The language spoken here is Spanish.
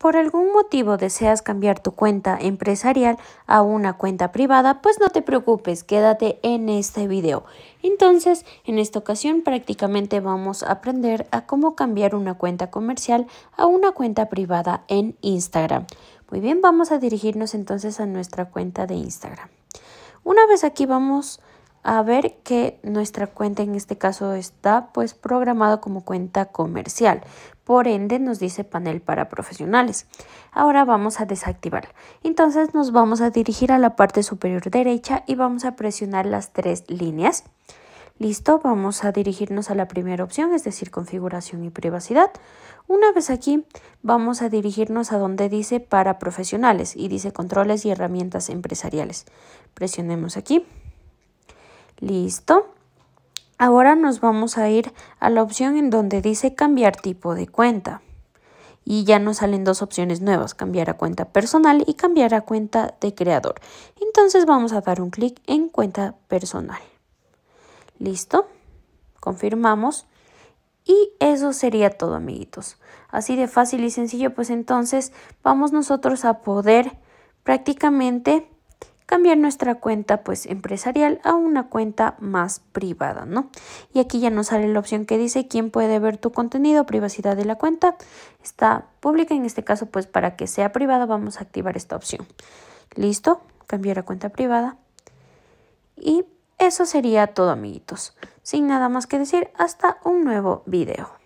por algún motivo deseas cambiar tu cuenta empresarial a una cuenta privada, pues no te preocupes, quédate en este video. Entonces, en esta ocasión prácticamente vamos a aprender a cómo cambiar una cuenta comercial a una cuenta privada en Instagram. Muy bien, vamos a dirigirnos entonces a nuestra cuenta de Instagram. Una vez aquí vamos a ver que nuestra cuenta en este caso está pues programada como cuenta comercial. Por ende nos dice panel para profesionales. Ahora vamos a desactivarla. Entonces nos vamos a dirigir a la parte superior derecha y vamos a presionar las tres líneas. Listo, vamos a dirigirnos a la primera opción, es decir, configuración y privacidad. Una vez aquí, vamos a dirigirnos a donde dice para profesionales y dice controles y herramientas empresariales. Presionemos aquí. Listo. Ahora nos vamos a ir a la opción en donde dice cambiar tipo de cuenta. Y ya nos salen dos opciones nuevas, cambiar a cuenta personal y cambiar a cuenta de creador. Entonces vamos a dar un clic en cuenta personal. Listo. Confirmamos. Y eso sería todo, amiguitos. Así de fácil y sencillo, pues entonces vamos nosotros a poder prácticamente cambiar nuestra cuenta pues empresarial a una cuenta más privada, ¿no? Y aquí ya nos sale la opción que dice quién puede ver tu contenido, privacidad de la cuenta. Está pública, en este caso pues para que sea privada vamos a activar esta opción. Listo, cambiar a cuenta privada. Y eso sería todo amiguitos. Sin nada más que decir, hasta un nuevo video.